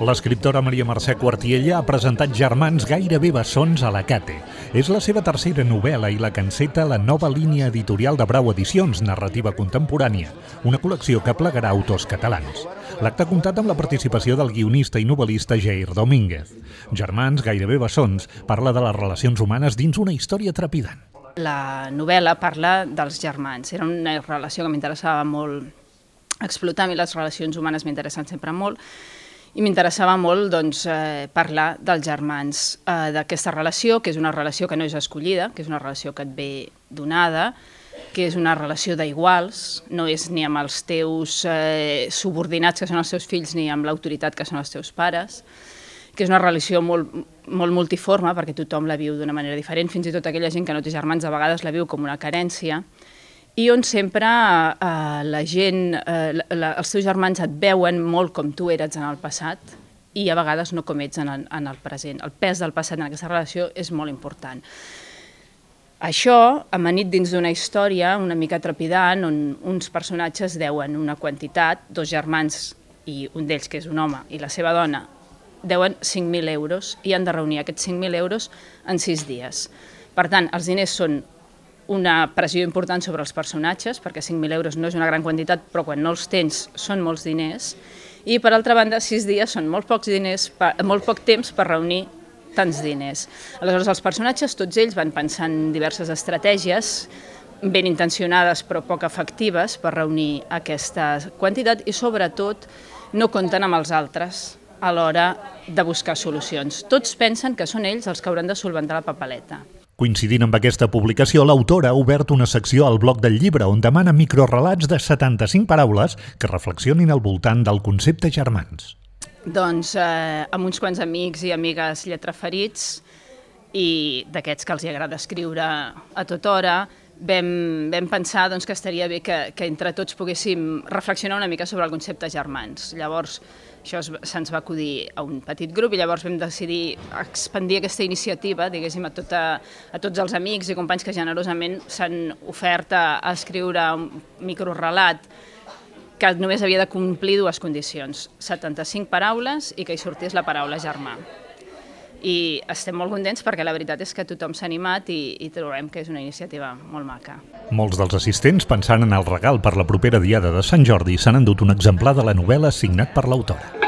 L'escriptora Maria Mercè Quartiella ha presentat Germans gairebé bessons a la Cate. És la seva tercera novel·la i la canceta la nova línia editorial de Brau Edicions, narrativa contemporània, una col·lecció que plegarà autors catalans. L'acte ha comptat amb la participació del guionista i novel·lista Jair Domínguez. Germans gairebé bessons parla de les relacions humanes dins una història trepidant. La novel·la parla dels germans. Era una relació que m'interessava molt explotar. A mi les relacions humanes m'interessen sempre molt i m'interessava molt doncs, eh, parlar dels germans, eh, d'aquesta relació, que és una relació que no és escollida, que és una relació que et ve donada, que és una relació d'iguals, no és ni amb els teus eh, subordinats, que són els teus fills, ni amb l'autoritat, que són els teus pares, que és una relació molt, molt multiforme, perquè tothom la viu d'una manera diferent, fins i tot aquella gent que no té germans a vegades la viu com una carència, i on sempre eh, la gent, eh, la, la, els teus germans et veuen molt com tu eres en el passat i a vegades no com ets en el, en el present. El pes del passat en aquesta relació és molt important. Això, amanit dins d'una història una mica trepidant, on uns personatges deuen una quantitat, dos germans i un d'ells, que és un home, i la seva dona, deuen 5.000 euros i han de reunir aquests 5.000 euros en 6 dies. Per tant, els diners són una pressió important sobre els personatges, perquè 5.000 euros no és una gran quantitat, però quan no els tens són molts diners, i per altra banda, 6 dies són molt pocs diners, molt poc temps per reunir tants diners. Aleshores, els personatges, tots ells, van pensant diverses estratègies ben intencionades però poc efectives per reunir aquesta quantitat i, sobretot, no compten amb els altres a l'hora de buscar solucions. Tots pensen que són ells els que hauran de solventar la papeleta. Coincidint amb aquesta publicació, l'autora ha obert una secció al bloc del llibre on demana microrelats de 75 paraules que reflexionin al voltant del concepte germans. Doncs eh, amb uns quants amics i amigues lletraferits i d'aquests que els agrada escriure a tota hora, vam, vam pensar doncs, que estaria bé que, que entre tots poguéssim reflexionar una mica sobre el concepte germans. Llavors, això se'ns va acudir a un petit grup i llavors vam decidir expandir aquesta iniciativa, diguéssim, a, tota, a tots els amics i companys que generosament s'han ofert a, a escriure un microrelat que només havia de complir dues condicions, 75 paraules i que hi sortís la paraula germà i estem molt contents perquè la veritat és que tothom s'ha animat i, i trobem que és una iniciativa molt maca. Molts dels assistents pensant en el regal per la propera Diada de Sant Jordi s'han endut un exemplar de la novel·la signat per l'autora.